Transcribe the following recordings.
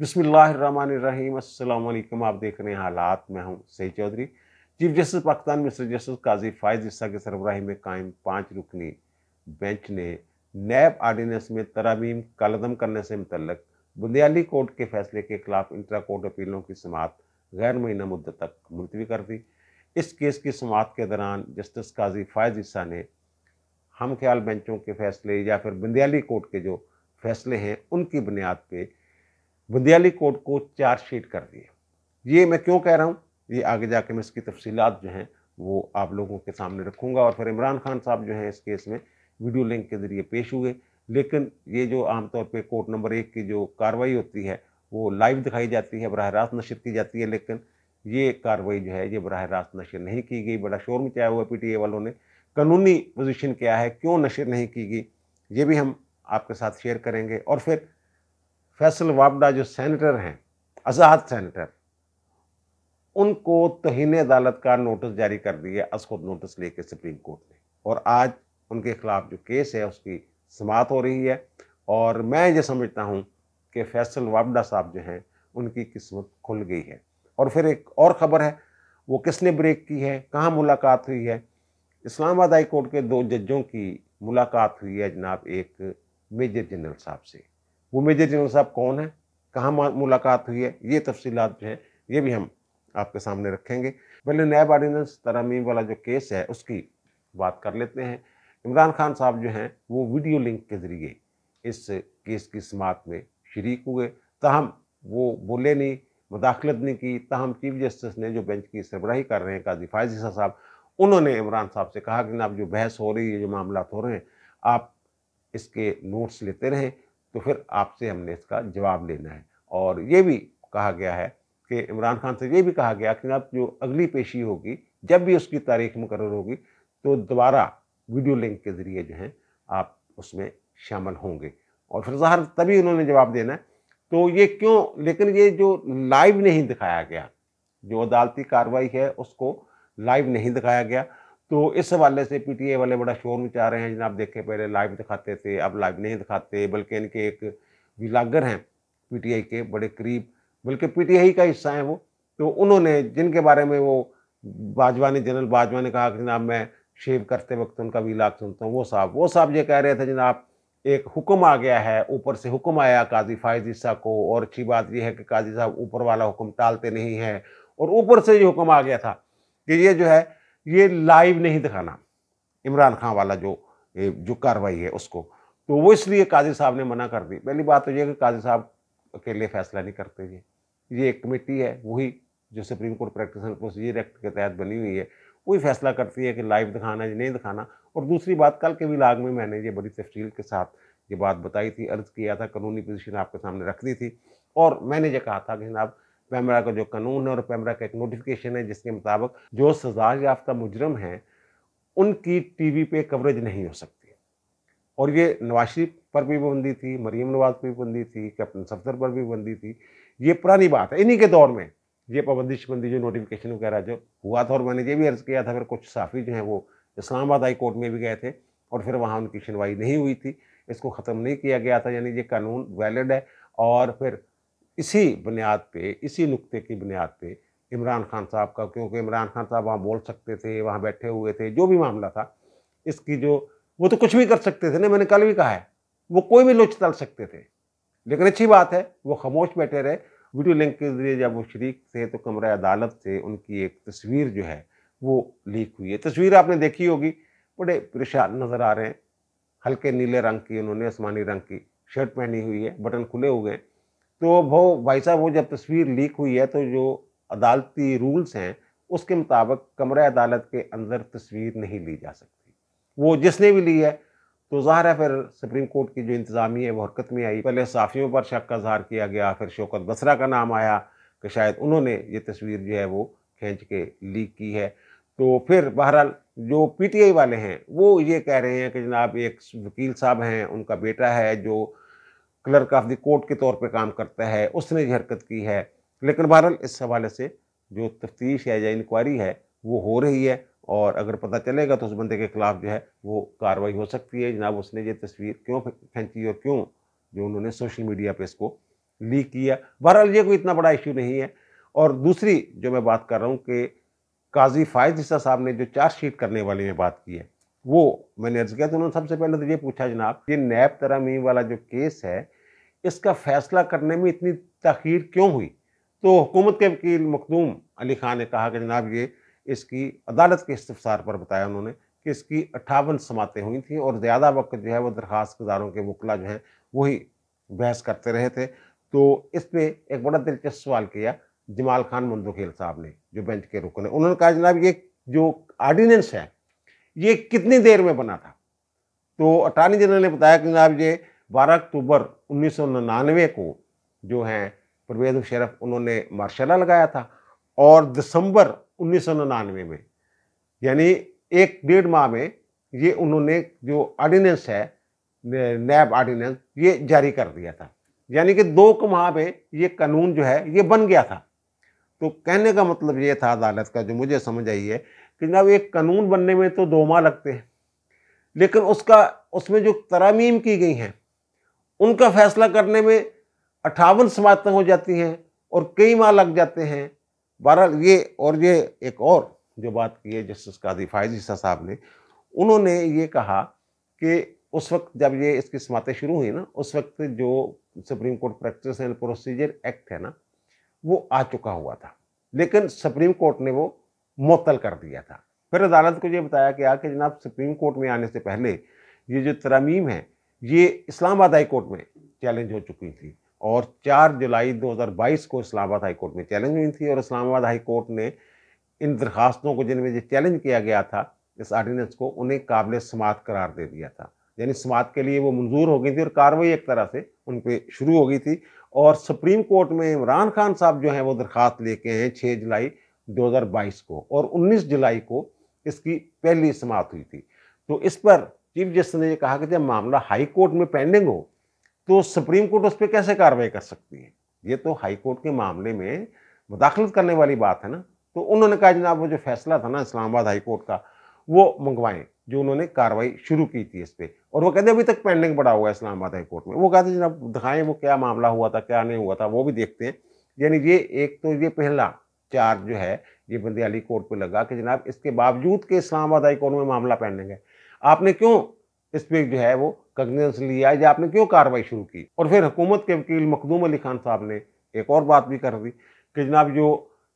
बसमिलीम आप देख रहे हैं हालात में हूँ सही Chaudhry chief justice Pakistan mister justice Qazi Faez Isa के सरबराही में कायम पाँच रुकनी बेंच ने नैब आर्डीनेंस में तरामीम का करने से मुतलक बुंदियाली कोर्ट के फैसले के खिलाफ इंटरा कोर्ट अपीलों की समात गैर महीना मुद्दत तक मुलतवी कर दी इस केस की समात के दौरान जस्टिस काजी फायज इस्सा ने हम ख्याल बेंचों के फैसले या फिर बुंदियाली कोर्ट के जो फैसले हैं उनकी बुनियाद पर बुंदियाली कोर्ट को चार्जशीट कर दिए ये मैं क्यों कह रहा हूँ ये आगे जाके मैं इसकी तफसीलत जो हैं वो आप लोगों के सामने रखूँगा और फिर इमरान खान साहब जो हैं इस केस में वीडियो लिंक के ज़रिए पेश हुए लेकिन ये जो आमतौर पर कोर्ट नंबर एक की जो कार्रवाई होती है वो लाइव दिखाई जाती है बरह रास्त नशर की जाती है लेकिन ये कार्रवाई जो है ये बरह रास्त नशर नहीं की गई बड़ा शोर मचाया हुआ पी टी ए वालों ने कानूनी पोजिशन क्या है क्यों नशर नहीं की गई ये भी हम आपके साथ शेयर करेंगे और फिर फैसल वाबडा जो सेनेटर हैं आज़ाद सेनेटर उनको तोहन अदालत का नोटिस जारी कर दिया खुद नोटिस लेके सुप्रीम कोर्ट ने और आज उनके खिलाफ जो केस है उसकी समाप्त हो रही है और मैं ये समझता हूँ कि फैसल वाबडा साहब जो हैं उनकी किस्मत खुल गई है और फिर एक और ख़बर है वो किसने ब्रेक की है कहाँ मुलाकात हुई है इस्लामाबाद हाई कोर्ट के दो जजों की मुलाकात हुई है जनाब एक मेजर जनरल साहब से वो मेजर जनरल साहब कौन है कहाँ मुलाकात हुई है ये तफसीलात जो हैं ये भी हम आपके सामने रखेंगे पहले नैब ऑर्डिनेंस तरामीम वाला जो केस है उसकी बात कर लेते हैं इमरान खान साहब जो हैं वो वीडियो लिंक के ज़रिए इस केस की समात में शरीक हुए तहम वो बोले नहीं मुदाखलत नहीं की तहम चीफ जस्टिस ने जो बेंच की सरबराही कर रहे हैं काजी फायज साहब उन्होंने इमरान साहब से कहा कि ना अब जो बहस हो रही है जो मामला हो रहे हैं आप इसके नोट्स लेते रहें तो फिर आपसे हमने इसका जवाब लेना है और ये भी कहा गया है कि इमरान खान से ये भी कहा गया कि अब जो अगली पेशी होगी जब भी उसकी तारीख मुकर होगी तो दोबारा वीडियो लिंक के ज़रिए जो है आप उसमें शामिल होंगे और फिर ज़ाहर तभी उन्होंने जवाब देना है तो ये क्यों लेकिन ये जो लाइव नहीं दिखाया गया जो अदालती कार्रवाई है उसको लाइव नहीं दिखाया गया तो इस हवाले से पीटीए वाले बड़ा शोर मचा रहे हैं जनाब देखे पहले लाइव दिखाते थे अब लाइव नहीं दिखाते बल्कि इनके एक विलागर हैं पीटीआई के बड़े करीब बल्कि पीटीआई का हिस्सा हैं वो तो उन्होंने जिनके बारे में वो बाजवा ने जनरल बाजवा ने कहा कि जनाब मैं शेव करते वक्त उनका विलाग सुनता हूँ वो साहब वो साहब ये कह रहे थे जनाब एक हुक्म आ गया है ऊपर से हुक्म आया काजी फायज ईसा को और अच्छी बात यह है कि काजी साहब ऊपर वाला हुक्म टालते नहीं है और ऊपर से ये हुक्म आ गया था कि ये जो है ये लाइव नहीं दिखाना इमरान खान वाला जो जो कार्रवाई है उसको तो वो इसलिए काजी साहब ने मना कर दी पहली बात तो ये कि काजी साहब अकेले फैसला नहीं करते ये ये एक कमेटी है वही जो supreme court practice procedure act के तहत बनी हुई है वही फैसला करती है कि लाइव दिखाना है नहीं दिखाना और दूसरी बात कल के भी लाग में मैंने ये बड़ी तफसील के साथ ये बात बताई थी अर्ज़ किया था कानूनी पोजिशन आपके सामने रख दी थी और मैंने ये कहा था कि जनाब पैमरा का जो कानून है और पैमरा का एक नोटिफिकेशन है जिसके मुताबिक जो सजा याफ्ता मुजरम हैं उनकी टीवी पे कवरेज नहीं हो सकती और ये नवाज शरीफ पर भी बंदी थी मरीम नवाज पर भी बंदी थी कैप्टन सफदर पर भी बंदी थी ये पुरानी बात है इन्हीं के दौर में ये पाबंदी बंदी जो नोटिफिकेशन वगैरह जो हुआ था और मैंने ये भी अर्ज़ किया था फिर कुछ साफ़ी जो हैं वो इस्लामाबाद हाई कोर्ट में भी गए थे और फिर वहाँ उनकी सुनवाई नहीं हुई थी इसको ख़त्म नहीं किया गया था यानी ये कानून वैलिड है और फिर इसी बुनियाद पे इसी नुक्ते की बुनियाद पे इमरान खान साहब का क्योंकि इमरान खान साहब वहाँ बोल सकते थे वहाँ बैठे हुए थे जो भी मामला था इसकी जो वो तो कुछ भी कर सकते थे ना मैंने कल भी कहा है वो कोई भी लोच डाल सकते थे लेकिन अच्छी बात है वो खामोश बैठे रहे वीडियो लिंक के जरिए जब वो शरीक थे तो कमरा अदालत से उनकी एक तस्वीर जो है वो लीक हुई है तस्वीर आपने देखी होगी बड़े परेशान नज़र आ रहे हैं हल्के नीले रंग की उन्होंने आसमानी रंग की शर्ट पहनी हुई है बटन खुले हुए हैं तो वो भाई साहब वो जब तस्वीर लीक हुई है तो जो अदालती रूल्स हैं उसके मुताबिक कमरे अदालत के अंदर तस्वीर नहीं ली जा सकती वो जिसने भी ली है तो ज़ाहिर है फिर सुप्रीम कोर्ट की जो इंतज़ामी है वो हरकत में आई पहले साफियों पर शक का जहार किया गया फिर शौकत बसरा का नाम आया कि शायद उन्होंने ये तस्वीर जो है वो खींच के लीक की है तो फिर बहरहाल जो पीटीआई वाले हैं वो ये कह रहे हैं कि जनाब एक वकील साहब हैं उनका बेटा है जो क्लर्क ऑफ द कोर्ट के तौर पे काम करता है उसने ये हरकत की है लेकिन बहरहाल इस हवाले से जो तफ्तीश है या इंक्वायरी है वो हो रही है और अगर पता चलेगा तो उस बंदे के खिलाफ जो है वो कार्रवाई हो सकती है जनाब उसने ये तस्वीर क्यों फेंकी और क्यों जो उन्होंने सोशल मीडिया पर इसको लीक किया बहरहाल ये कोई इतना बड़ा इशू नहीं है और दूसरी जो मैं बात कर रहा हूँ कि काजी फायज हिस्सा साहब ने जो चार्जशीट करने वाले में बात की है वो मैंने अर्ज किया तो उन्होंने सबसे पहले तो ये पूछा जनाब ये नैब तरामी वाला जो केस है इसका फैसला करने में इतनी तखीर क्यों हुई तो हुकूमत के वकील मखदूम अली खान ने कहा कि जनाब ये इसकी अदालत के इस्तफसार पर बताया उन्होंने कि इसकी अट्ठावन समातें हुई थी और ज़्यादा वक्त जो है वो दरख्वास्त गुजारों के वकला जो है वही बहस करते रहे थे तो इसने एक बड़ा दिलचस्प सवाल किया जमाल खान मंदोखेल साहब ने जो बेंच के रुकन है उन्होंने कहा जनाब ये जो आर्डीनेंस है ये कितनी देर में बना था तो अटारनी जनरल ने बताया कि जनाब ये 12 अक्टूबर उन्नीस को जो है परवेज मुशरफ उन्होंने मार्शाला लगाया था और दिसंबर उन्नीस में यानी एक डेढ़ माह में ये उन्होंने जो ऑर्डिनेंस है नैब ऑर्डिनेंस ये जारी कर दिया था यानी कि दो माह में ये कानून जो है ये बन गया था तो कहने का मतलब ये था अदालत का जो मुझे समझ आई है कि जनाब एक कानून बनने में तो दो माह लगते हैं लेकिन उसका उसमें जो तरामीम की गई हैं उनका फैसला करने में अट्ठावन समातें हो जाती हैं और कई माह लग जाते हैं बहरहाल ये और ये एक और जो बात की है जस्टिस कादी फायज ईसा साहब ने उन्होंने ये कहा कि उस वक्त जब ये इसकी समातें शुरू हुई ना उस वक्त जो supreme court practice and procedure act है ना वो आ चुका हुआ था लेकिन सुप्रीम कोर्ट ने वो मअतल कर दिया था फिर अदालत को ये बताया गया कि जनाब सुप्रीम कोर्ट में आने से पहले ये जो तरमीम है ये इस्लामाबाद हाई कोर्ट में चैलेंज हो चुकी थी और 4 जुलाई 2022 को इस्लामाबाद हाई कोर्ट में चैलेंज हुई थी और इस्लामाबाद हाई कोर्ट ने इन दरखास्तों को जिनमें जो चैलेंज किया गया था इस आर्डीनेंस को उन्हें काबिल समात करार दे दिया था यानी समात के लिए वो मंजूर हो गई थी और कार्रवाई एक तरह से उन पर शुरू हो गई थी और सुप्रीम कोर्ट में इमरान खान साहब जो हैं वो दरख्वास्त लेके हैं छः जुलाई 2022 को और 19 जुलाई को इसकी पहली समाप्त हुई थी तो इस पर चीफ जस्टिस ने कहा कि जब मामला हाई कोर्ट में पेंडिंग हो तो सुप्रीम कोर्ट उस पर कैसे कार्रवाई कर सकती है ये तो हाई कोर्ट के मामले में मुदाखलत करने वाली बात है ना तो उन्होंने कहा जनाब वो जो फैसला था ना इस्लामाबाद हाई कोर्ट का वो मंगवाएं जो उन्होंने कार्रवाई शुरू की थी इस पर और वो कहते अभी तक पेंडिंग पड़ा हुआ है इस्लामाबाद हाई कोर्ट में वो कहते जनाब दिखाएं वो क्या मामला हुआ था क्या नहीं हुआ था वो भी देखते हैं यानी ये एक तो ये पहला चार्ज जो है ये बंदियाली कोर्ट पर लगा कि जनाब इसके बावजूद के इस्लामाबाद हाई कोर्ट में मामला पेंडिंग है आपने क्यों इस पर जो है वो कग्नेंस लिया या आपने क्यों कार्रवाई शुरू की और फिर हुकूमत के वकील मखदूम अली खान साहब ने एक और बात भी कर दी कि जनाब जो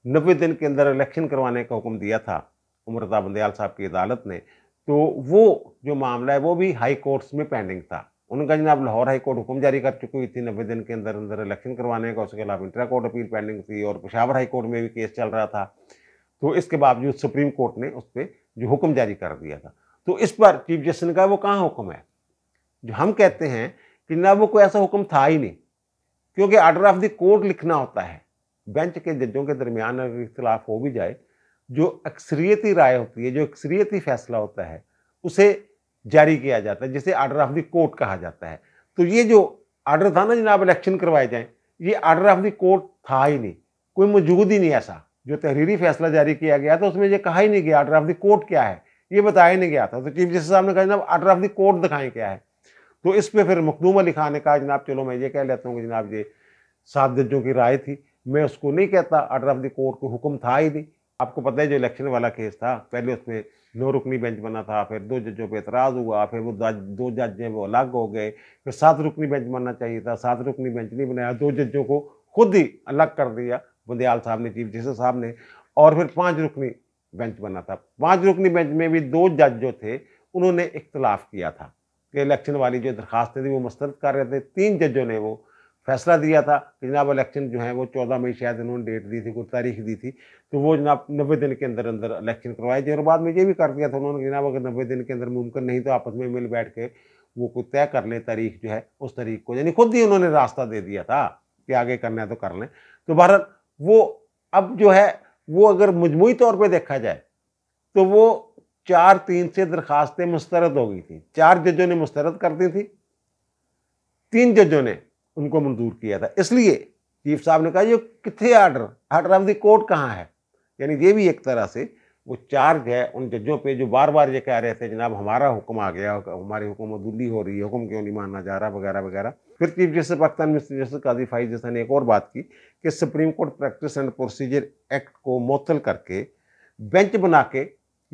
नब्बे दिन के अंदर इलेक्शन करवाने का हुक्म दिया था उम्रता बंदयाल साहब की अदालत ने तो वो जो मामला है वो भी हाई कोर्ट्स में पेंडिंग था उनका जनाब लाहौर हाई कोर्ट हुक्म जारी कर चुकी हुई थी नब्बे दिन के अंदर अंदर इलेक्शन करवाने का उसके खिलाफ इंटरा कोर्ट अपील पेंडिंग थी और पेशावर हाई कोर्ट में भी केस चल रहा था तो इसके बावजूद सुप्रीम कोर्ट ने उस पर जो हुक्म जारी कर दिया था तो इस पर चीफ जस्टिस ने कहा वो कहाँ हुक्म है जो हम कहते हैं कि ना वो कोई ऐसा हुक्म था ही नहीं क्योंकि आर्डर ऑफ द कोर्ट लिखना होता है बेंच के जजों के दरमियान अगर इख्तलाफ हो भी जाए जो अक्सरियती राय होती है जो अक्सरियती फैसला होता है उसे जारी किया जाता है जिसे आर्डर ऑफ द कोर्ट कहा जाता है तो ये जो आर्डर था ना जनाब इलेक्शन करवाए जाएँ ये आर्डर ऑफ द कोर्ट था ही नहीं कोई मौजूद ही नहीं ऐसा जो तहरीरी फैसला जारी किया गया तो उसमें यह कहा ही नहीं गया आर्डर ऑफ द कोर्ट क्या है ये बताया नहीं गया था तो चीफ जस्टिस साहब ने कहा जनाब आर्डर ऑफ द कोर्ट दिखाएं क्या है तो इस पर फिर मखदूम अली खान ने कहा जनाब चलो मैं ये कह लेता हूँ कि जनाब ये सात जजों की राय थी मैं उसको नहीं कहता आर्डर ऑफ द कोर्ट को हुक्म था ही नहीं आपको पता है जो इलेक्शन वाला केस था पहले उसमें नौ रुकनी बेंच बना था फिर दो जजों पे एतराज़ हुआ फिर वो दो जज हैं वो अलग हो गए फिर सात रुकनी बेंच बनना चाहिए था सात रुकनी बेंच नहीं बनाया दो जजों को खुद ही अलग कर दिया बंदयाल साहब ने चीफ जस्टिस साहब ने और फिर पाँच रुकनी बेंच बना था पांच रुकनी बेंच में भी दो जज जो थे उन्होंने इख्तलाफ किया था कि इलेक्शन वाली जो दरखास्तें थी वो मस्तरद कर रहे थे तीन जजों ने वो फैसला दिया था कि जनाब इलेक्शन जो है वो चौदह मई शायद उन्होंने डेट दी थी कोई तारीख दी थी तो वो जनाब नब्बे दिन के अंदर अंदर इलेक्शन करवाए थे और बाद में ये भी कर दिया था उन्होंने जनाब अगर नब्बे दिन के अंदर मुमकिन नहीं तो आपस में मिल बैठ के वो कोई तय कर ले तारीख जो है उस तारीख को यानी खुद ही उन्होंने रास्ता दे दिया था कि आगे करना है तो कर लें तो भारत वो अब जो है वो अगर मजमू तौर पर देखा जाए तो वो चार तीन से दरखास्तें मुस्तरद हो गई थी चार जजों ने मुस्तरद कर दी थी तीन जजों ने उनको मंजूर किया था इसलिए चीफ साहब ने कहा ये कितने order order of the court कहाँ है यानी ये भी एक तरह से वो चार्ज है उन जजों पे जो बार बार ये कह रहे थे जनाब हमारा हुक्म आ गया हमारी हुकूमत अदूली हो रही है हुक्म क्यों नहीं माना जा रहा वगैरह वगैरह फिर chief justice Pakistan mister justice Qazi Faez जैसा ने एक और बात की कि supreme court practice and procedure act को मअतल करके बेंच बना के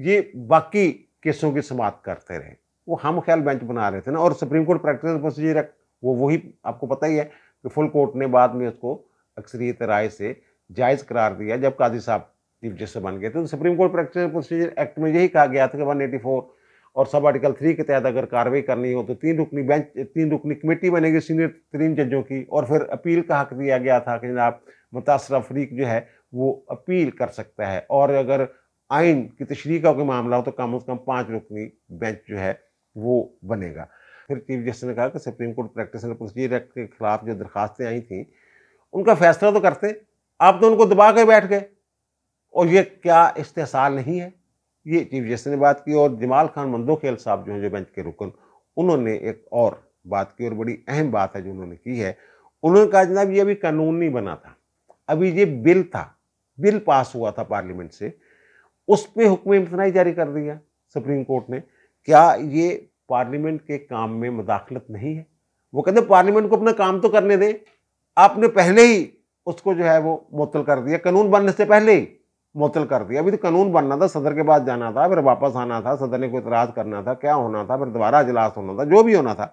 ये बाकी केसों की समाप्त करते रहे वो हम ख्याल बेंच बना रहे थे ना और supreme court practice and procedure act वो वही आपको पता ही है कि फुल कोर्ट ने बाद में उसको अक्सरियत राय से जायज़ करार दिया जब काजी साहब चीफ जस्टिस बन गए थे तो supreme court practice and procedure act में यही कहा गया था कि वन एटी फोर और सब आर्टिकल थ्री के तहत अगर कार्रवाई करनी हो तो तीन रुकनी बेंच तीन रुकनी कमेटी बनेगी सीनियर तीन जजों की और फिर अपील का हक दिया गया था कि जनाब मुतासर अफरीक जो है वो अपील कर सकता है और अगर आइन की तशरी का कोई मामला हो तो कम अज़ कम पाँच रुकनी बेंच जो है वो बनेगा फिर चीफ जस्टिस ने कहा कि supreme court and procedure act के खिलाफ जो दरखास्तें आई थी उनका फैसला तो करते आप तो उनको दबा के बैठ गए और ये क्या इस्तेसाल नहीं है ये चीफ जस्टिस ने बात की और जमाल खान मंदोखेल साहब जो हैं जो बेंच के रुकन उन्होंने एक और बात की और बड़ी अहम बात है जो उन्होंने की है उन्होंने कहा जनाब ये अभी कानून नहीं बना था अभी ये बिल था बिल पास हुआ था पार्लियामेंट से उस पर हुक्म इम्तनाई जारी कर दिया सुप्रीम कोर्ट ने क्या ये पार्लियामेंट के काम में मुदाखलत नहीं है वो कहते पार्लियामेंट को अपना काम तो करने दें आपने पहले ही उसको जो है वो मुतल कर दिया कानून बनने से पहले ही मुतल कर दिया अभी तो कानून बनना था सदर के पास जाना था फिर वापस आना था सदर ने कोई इतराज़ करना था क्या होना था फिर दोबारा अजलास होना था जो भी होना था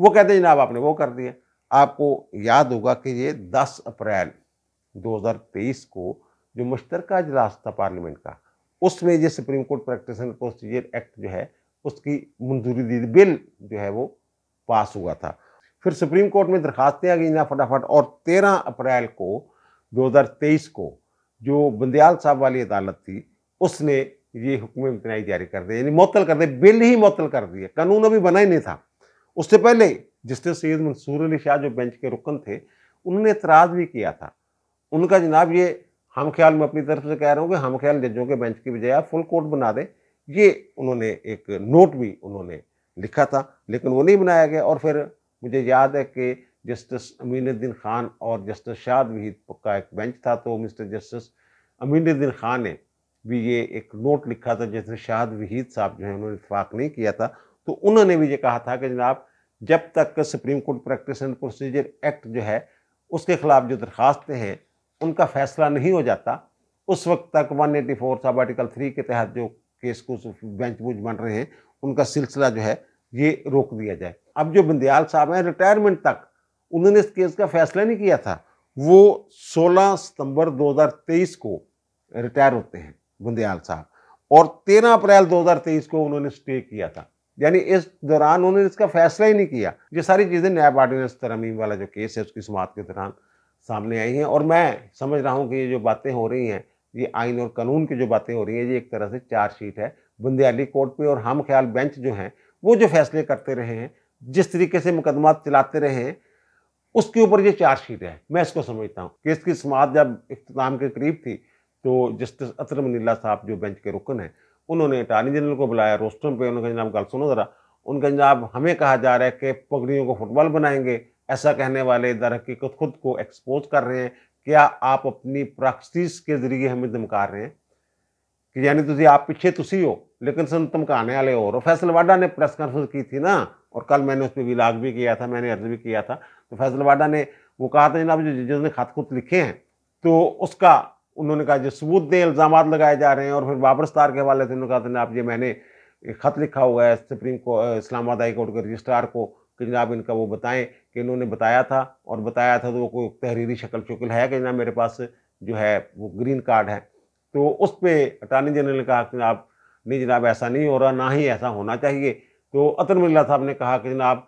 वो कहते जनाब आपने वो कर दिया आपको याद होगा कि ये 10 अप्रैल 2023 को जो मुश्तर अजलास था पार्लियामेंट का उसमें ये supreme court practice and procedure act जो है उसकी मंजूरी दी बिल जो है वो पास हुआ था फिर सुप्रीम कोर्ट में दरखास्तें आ गई ना फटाफट और तेरह अप्रैल को दो को जो बंदयाल साहब वाली अदालत थी उसने ये हुक्म इम्तनाई जारी कर दिया यानी मअतल कर दिया बिल ही मअतल कर दिया कानून अभी बना ही नहीं था उससे पहले जस्टिस सैद मंसूर अली शाह जो बेंच के रुकन थे उन्होंने इतराज़ भी किया था उनका जनाब ये हम ख्याल में अपनी तरफ से कह रहा हूँ कि हम ख्याल जजों के बेंच की बजाय फुल कोर्ट बना दें ये उन्होंने एक नोट भी उन्होंने लिखा था लेकिन वो नहीं बनाया गया और फिर मुझे याद है कि जस्टिस अमीनुद्दीन खान और जस्टिस शाद वहीद का एक बेंच था तो मिस्टर जस्टिस अमीनुद्दीन खान ने भी ये एक नोट लिखा था जैसे शाहद वहीद साहब जो है उन्होंने इतफाक़ नहीं किया था तो उन्होंने भी ये कहा था कि जनाब जब तक supreme court practice and procedure act जो है उसके खिलाफ जो दरख्वास्तें हैं उनका फैसला नहीं हो जाता उस वक्त तक 184 एटी साहब आर्टिकल थ्री के तहत जो केस को बेंच बुज बन रहे हैं उनका सिलसिला जो है ये रोक दिया जाए अब जो बंदयाल साहब हैं रिटायरमेंट तक उन्होंने इस केस का फैसला नहीं किया था वो 16 सितंबर 2023 को रिटायर होते हैं बुंदयाल साहब और 13 अप्रैल 2023 को उन्होंने स्टे किया था यानी इस दौरान उन्होंने इसका फैसला ही नहीं किया ये सारी चीज़ें न्याय ऑर्डिनेंस तरमीम वाला जो केस है उसकी समात के दौरान सामने आई हैं और मैं समझ रहा हूँ कि ये जो बातें हो रही हैं ये आइन और कानून की जो बातें हो रही हैं ये एक तरह से चार्जशीट है बुंदियाली कोर्ट पर और हम ख्याल बेंच जो हैं वो जो फैसले करते रहे हैं जिस तरीके से मुकदमा चलाते रहे हैं उसके ऊपर ये चार्जशीट है मैं इसको समझता हूँ केस की समाप्त जब इख्ताम के करीब थी तो जस्टिस अतर मनीला साहब जो बेंच के रुकन हैं उन्होंने अटार्नी जनरल को बुलाया रोस्टम पे उन्होंने जनाब गल सुनो ज़रा उनका जनाब हमें कहा जा रहा है कि पगड़ियों को फुटबॉल बनाएंगे ऐसा कहने वाले दर हकीकत खुद को एक्सपोज कर रहे हैं क्या आप अपनी प्रैक्टिस के जरिए हमें धमका रहे हैं कि यानी तुझे आप पीछे तुसी हो लेकिन सन धमकाने वाले और फैसल वाडा ने प्रेस कॉन्फ्रेंस की थी ना और कल मैंने उस पर विलाग भी किया था मैंने अर्ज भी किया था तो फैसल वाडा ने वो कहा था जनाब जो जजेज ने खत खुत लिखे हैं तो उसका उन्होंने कहा जो सबूत दें इल्ज़ाम लगाए जा रहे हैं और फिर बाबर स्तार के हवाले से उन्होंने कहा था जनाब ये मैंने ख़त लिखा हुआ है सुप्रीम को इस्लामाबाद हाई कोर्ट के रजिस्ट्रार को कि जनाब इनका वो बताएं कि इन्होंने बताया था और बताया था तो वो कोई तहरीरी शक्ल शुक्ल है कि जनाब मेरे पास जो है वो ग्रीन कार्ड है तो उस पर अटॉर्नी जनरल ने कहा कि जनाब नहीं जनाब ऐसा नहीं हो रहा ना ही ऐसा होना चाहिए तो अतर मिल्ला साहब ने कहा कि जनाब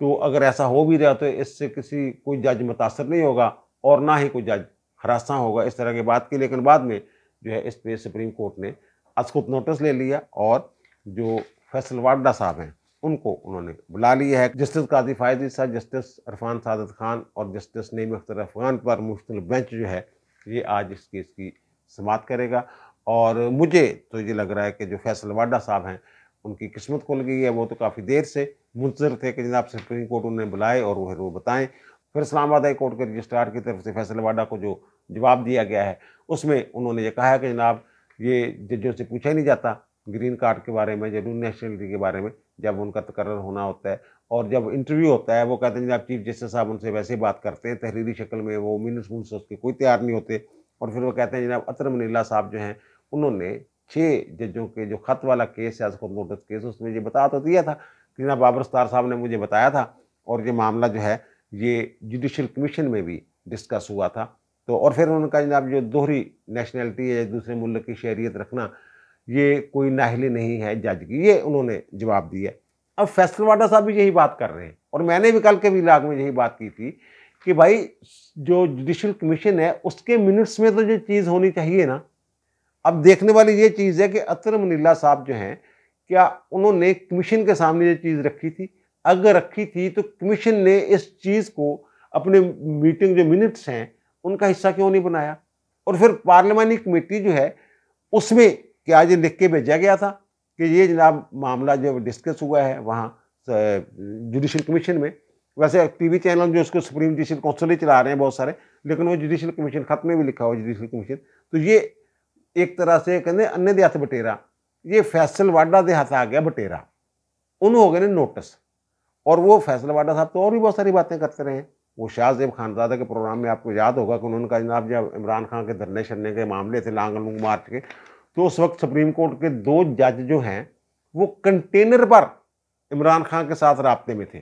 तो अगर ऐसा हो भी रहा तो इससे किसी कोई जज मुतासर नहीं होगा और ना ही कोई जज हरासा होगा इस तरह के बात की लेकिन बाद में जो है इस पर सुप्रीम कोर्ट ने असकुत नोटिस ले लिया और जो फैसल वाड्डा साहब हैं उनको उन्होंने बुला लिया है जस्टिस काजी फायदी साहब जस्टिस इरफान सादत खान और जस्टिस नईम अख्तर अफगान पर मुश्तल बेंच जो है ये आज इस केस की समाप्त करेगा और मुझे तो ये लग रहा है कि जो फैसल वाड्डा साहब हैं उनकी किस्मत खुल गई है वो तो काफ़ी देर से मुंतजर थे कि जनाब सुप्रीम कोर्ट उन्हें बुलाए और वह वो बताएं फिर इस्लामाबाद हाई कोर्ट के रजिस्ट्रार की तरफ से वाडा को जो जवाब दिया गया है उसमें उन्होंने ये कहा है कि जनाब ये जजों से पूछा ही नहीं जाता ग्रीन कार्ड के बारे में या न्यू नेशनलिटी के बारे में जब उनका तकर्र होना होता है और जब इंटरव्यू होता है वो कहते हैं जनाब चीफ जस्टिस साहब उनसे वैसे बात करते हैं तहरीरी शक्ल में वो मिनट्स मुनस उसके कोई तैयार नहीं होते और फिर वो कहते हैं जनाब अतर मनीला साहब जो हैं उन्होंने छः जजों के जो खत वाला केस है खुद नोटिस केस उसमें ये बता तो दिया था बाबर बाबरस्तार साहब ने मुझे बताया था और ये मामला जो है ये जुडिशल कमीशन में भी डिस्कस हुआ था तो और फिर उन्होंने कहा जनाब जो दोहरी नेशनैलिटी है दूसरे मुल्क की शहरीत रखना ये कोई नाहली नहीं है जज की ये उन्होंने जवाब दिया अब फैसल वाडा साहब भी यही बात कर रहे हैं और मैंने भी कल के विलाग में यही बात की थी कि भाई जो जुडिशल कमीशन है उसके मिनट्स में तो ये चीज़ होनी चाहिए ना अब देखने वाली ये चीज़ है कि अतर मनीला साहब जो हैं क्या उन्होंने कमीशन के सामने ये चीज़ रखी थी अगर रखी थी तो कमीशन ने इस चीज़ को अपने मीटिंग जो मिनट्स हैं उनका हिस्सा क्यों नहीं बनाया और फिर पार्लियामानी कमेटी जो है उसमें क्या ये लिख के भेजा गया था कि ये जनाब मामला जो डिस्कस हुआ है वहाँ जुडिशल कमीशन में वैसे टीवी चैनल जो उसको सुप्रीम जुडिशल काउंसिल ही चला रहे हैं बहुत सारे लेकिन वो जुडिशल कमीशन खत्म में भी लिखा हुआ जुडिशल कमीशन तो ये एक तरह से कहते अन्य दिया बटेरा ये फैसल वाडा के हाथ आ गया बटेरा उन्होंने हो गए ने नोटिस और वो फैसल वाडा साहब तो और भी बहुत सारी बातें करते रहे वो शाहजेब खानजादा के प्रोग्राम में आपको याद होगा कि उन्होंने कहा जनाब जब इमरान खान के धरने शरने के मामले थे लांग लूंग मार्च के तो उस वक्त सुप्रीम कोर्ट के दो जज जो हैं वो कंटेनर पर इमरान खान के साथ रबते में थे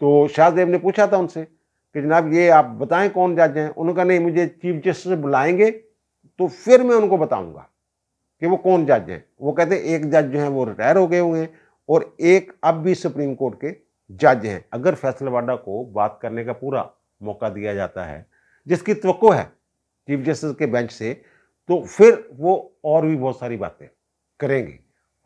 तो शाहजेब ने पूछा था उनसे कि जनाब ये आप बताएं कौन जज हैं उन्होंने कहा नहीं मुझे चीफ जस्टिस बुलाएंगे तो फिर मैं उनको बताऊंगा कि वो कौन जज है वो कहते हैं एक जज जो है वो रिटायर हो गए हुए हैं और एक अब भी सुप्रीम कोर्ट के जज हैं अगर फैसलावाडा को बात करने का पूरा मौका दिया जाता है जिसकी तो है चीफ जस्टिस के बेंच से तो फिर वो और भी बहुत सारी बातें करेंगे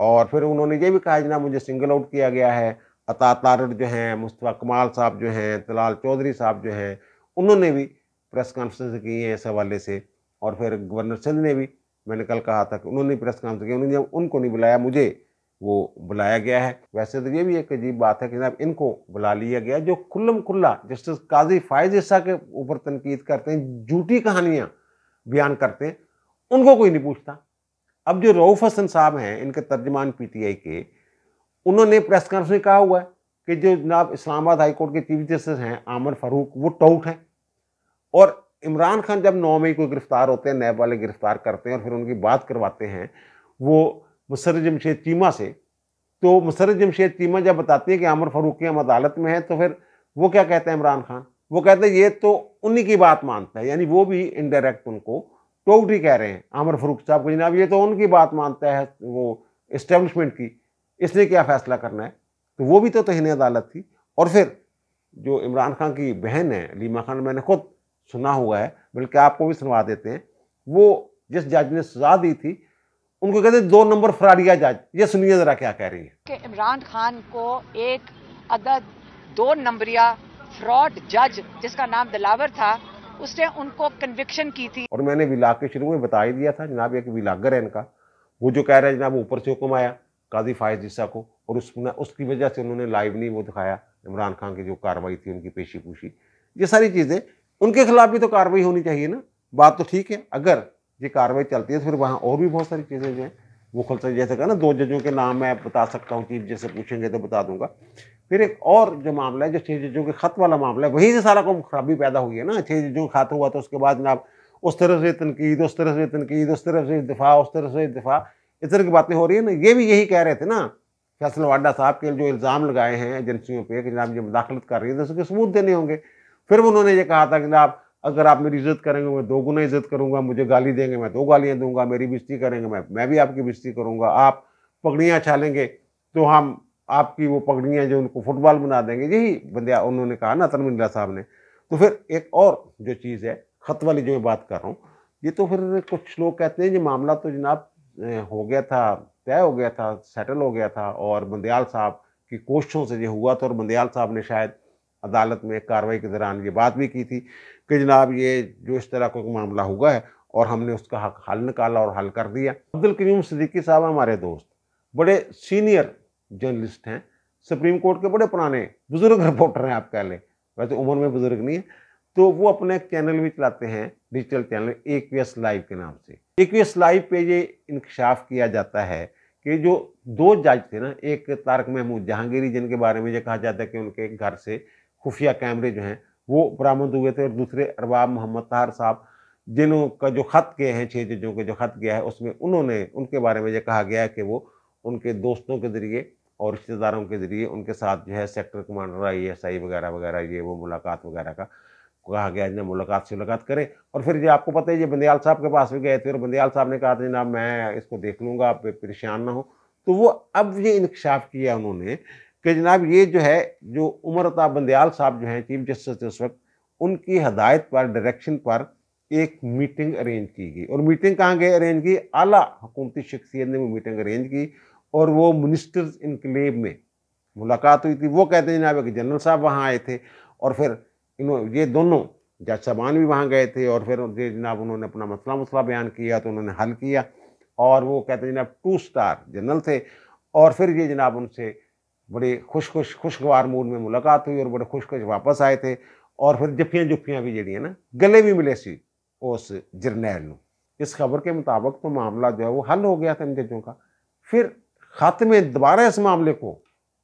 और फिर उन्होंने ये भी कहा जना मुझे सिंगल आउट किया गया है अता तारड़ जो हैं मुस्तफ़ा कमाल साहब जो हैं तलाल चौधरी साहब जो हैं उन्होंने भी प्रेस कॉन्फ्रेंस की है इस हवाले से और फिर गवर्नर सिंध ने भी मैंने कल कहा था कि उन्होंने प्रेस कॉन्फ्रेंस की उन्होंने उनको नहीं बुलाया मुझे वो बुलाया गया है वैसे तो ये भी एक अजीब बात है कि जनाब इनको बुला लिया गया जो खुल्लम खुल्ला जस्टिस काजी फायज ईसा के ऊपर तनकीद करते हैं झूठी कहानियाँ बयान करते हैं उनको कोई नहीं पूछता अब जो रऊफ़ हसन साहब हैं इनके तर्जमान पीटीआई के उन्होंने प्रेस कॉन्फ्रेंस में कहा हुआ है कि जो जनाब इस्लामाबाद हाईकोर्ट के चीफ जस्टिस हैं आमर फारूक वो टाउट हैं और इमरान खान जब नौ मई को गिरफ्तार होते हैं नैब वाले गिरफ्तार करते हैं और फिर उनकी बात करवाते हैं वो मुसर जमशेद चीमा से तो मुसर जमशेद चीमा जब बताती है कि आमर की हम अदालत में हैं तो फिर वो क्या कहते हैं इमरान खान वो कहते हैं ये तो उन्हीं की बात मानता है यानी वो भी इनडायरेक्ट उनको टोकरी कह रहे हैं आमर फरूक साहब को जनाब ये तो उनकी बात मानता है वो इस्टेब्लिशमेंट की इसने क्या फैसला करना है तो वो भी तो तहनी अदालत थी और फिर जो इमरान खान की बहन है लीमा खान मैंने खुद सुना हुआ है बल्कि आपको भी सुनवा देते हैं वो जिस जज ने सजा दी थी उनको कहते दो नंबर फरारिया जज ये सुनिए जरा क्या कह रही है कि इमरान खान को एक अदद दो नंबरिया फ्रॉड जज जिसका नाम दिलावर था उसने उनको कन्विक्शन की थी और मैंने विलाग के शुरू में बता ही दिया था जनाब एक विलागर है इनका वो जो कह रहे हैं जनाब ऊपर से हुक्म आया काजी फायज जिस्सा को और उसने उसकी वजह से उन्होंने लाइव नहीं वो दिखाया इमरान खान की जो कार्रवाई थी उनकी पेशी पूछी ये सारी चीज़ें उनके खिलाफ भी तो कार्रवाई होनी चाहिए ना बात तो ठीक है अगर ये कार्रवाई चलती है तो फिर वहाँ और भी बहुत सारी चीज़ें जो हैं वो खुल सकती जैसे कहा ना दो जजों के नाम मैं बता सकता हूँ चीफ जैसे पूछेंगे तो बता दूंगा फिर एक और जो मामला है जो छः जजों के खत वाला मामला है वहीं से सारा कौम खराबी पैदा हुई है ना छः जजों का खत हुआ तो उसके बाद जनाब उस तरह से तनकीद उस तरह से तनकीद उस तरह से दिफा उस तरह से दिफा इस तरह की बातें हो रही है ना ये भी यही कह रहे थे ना फैसल वाडा साहब के जो इल्ज़ाम लगाए हैं एजेंसियों पर कि जनाब ये मुदाखलत कर रही है तो उसके सबूत देने होंगे फिर उन्होंने ये कहा था कि आप अगर आप मेरी इज्जत करेंगे मैं दो गुना इज्जत करूंगा मुझे गाली देंगे मैं दो गालियाँ दूंगा मेरी बिस्ती करेंगे मैं मैं भी आपकी बिस्ती करूंगा आप पगड़ियाँ छालेंगे तो हम आपकी वो पगड़ियाँ जो उनको फुटबॉल बना देंगे यही बंदे उन्होंने कहा ना तनमिंदा साहब ने तो फिर एक और जो चीज़ है खत वाली जो मैं बात कर रहा हूँ ये तो फिर कुछ लोग कहते हैं ये मामला तो जनाब हो गया था तय हो गया था सेटल हो गया था और बंदयाल साहब की कोशिशों से ये हुआ था और बंदयाल साहब ने शायद अदालत में कार्रवाई के दौरान ये बात भी की थी कि जनाब ये जो इस तरह का मामला हुआ है और हमने उसका हक हल निकाला और हल कर दिया अब्दुल करीम सदीकी साहब हमारे दोस्त बड़े सीनियर जर्नलिस्ट हैं सुप्रीम कोर्ट के बड़े पुराने बुजुर्ग रिपोर्टर हैं आप कह लें वैसे उम्र में बुजुर्ग नहीं है तो वो अपने एक चैनल भी चलाते हैं डिजिटल चैनल ए लाइव के नाम से ए लाइव पे ये इंकशाफ किया जाता है कि जो दो जज थे ना एक तारक महमूद जहांगीरी जिनके बारे में ये कहा जाता है कि उनके घर से खुफिया कैमरे जो हैं वो बरामद हुए थे और दूसरे अरबाब मोहम्मद तहार साहब जिनों का जो ख़त गए हैं छः जजों के जो ख़त गया है उसमें उन्होंने उनके बारे में ये कहा गया है कि वो उनके दोस्तों के ज़रिए और रिश्तेदारों के ज़रिए उनके साथ जो है sector commander I S I वगैरह वगैरह ये वो मुलाकात वगैरह का कहा गया जिन्हें मुलाकात से मुलाकात करें और फिर ये आपको पता है ये बंदयाल साहब के पास भी गए थे और बंदयाल साहब ने कहा था जनाब मैं इसको देख लूँगा आप परेशान ना हो तो वो अब ये इंकशाफ किया उन्होंने कि जनाब ये जो है जो उमरता बंदयाल साहब जो हैं चीफ जस्टिस उस वक्त उनकी हदायत पर डायरेक्शन पर एक मीटिंग अरेंज की गई और मीटिंग कहाँ गई अरेंज की आला हुकूमती शख्सियत ने वो मीटिंग अरेंज की और वो मिनिस्टर्स इनकलेब में मुलाकात हुई थी वो कहते हैं जनाब कि जनरल साहब वहाँ आए थे और फिर इन्हों ये दोनों जज साहबान भी वहाँ गए थे और फिर ये जनाब उन्होंने अपना मसला मसला बयान किया तो उन्होंने हल किया और वो कहते हैं जनाब टू स्टार जनरल थे और फिर ये जनाब उनसे बड़े खुश खुश खुशगवार मूड में मुलाकात हुई और बड़े खुश खुश वापस आए थे और फिर जफ्फियाँ जुफ्फियाँ भी जड़ियाँ ना गले भी मिले सी उस जरनैल न इस खबर के मुताबिक तो मामला जो है वो हल हो गया था इन जजों का फिर खत में दोबारा इस मामले को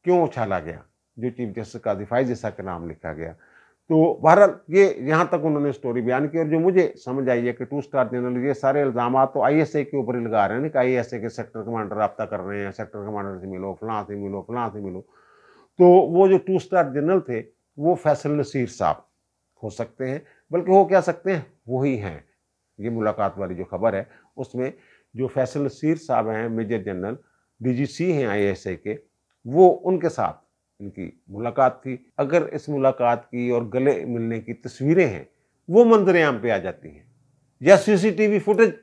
क्यों उछाला गया जो चीफ जस्टिस का दिफाई जैसा के नाम लिखा गया तो बहरहाल ये यहाँ तक उन्होंने स्टोरी बयान की और जो मुझे समझ आई है कि टू स्टार जनरल ये सारे इल्ज़ाम तो आईएसए के ऊपर ही लगा रहे हैं कि आईएसए के सेक्टर कमांडर रबता कर रहे हैं सेक्टर कमांडर से मिलो फलां से मिलो फलां से मिलो तो वो जो टू स्टार जनरल थे वो फैसल नसीर साहब हो सकते हैं बल्कि हो क्या सकते हैं वही हैं ये मुलाकात वाली जो खबर है उसमें जो फैसल नसीर साहब हैं मेजर जनरल सी हैं ए के वो उनके साथ इनकी मुलाकात थी अगर इस मुलाकात की और गले मिलने की तस्वीरें हैं वो मंजर आम पे आ जाती हैं या सीसीटीवी फुटेज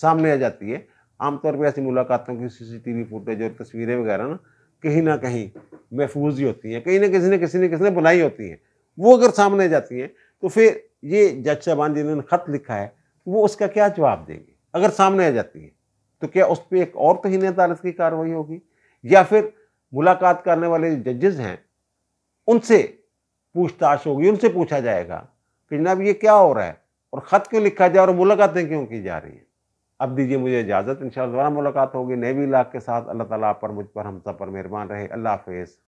सामने आ जाती है आमतौर पर ऐसी मुलाकातों की सीसीटीवी फुटेज और तस्वीरें वगैरह ना कहीं ना कहीं महफूज ही होती हैं कहीं ना किसी ने किसी ने किसी ने बुलाई होती हैं वो अगर सामने जाती हैं तो फिर ये जज साहबान जिन्होंने ख़त लिखा है वो उसका क्या जवाब देंगे अगर सामने आ जाती है तो क्या उस पर एक और तोहन अदालत की कार्रवाई होगी या फिर मुलाकात करने वाले जजेस हैं उनसे पूछताछ होगी उनसे पूछा जाएगा कि जनाब ये क्या हो रहा है और ख़त क्यों लिखा जाए और मुलाकातें क्यों की जा रही हैं अब दीजिए मुझे इजाज़त इन दोबारा मुलाकात होगी नए भी इलाक के साथ अल्लाह ताला पर मुझ पर हम सब पर मेहरबान रहे अल्लाह हाफिज़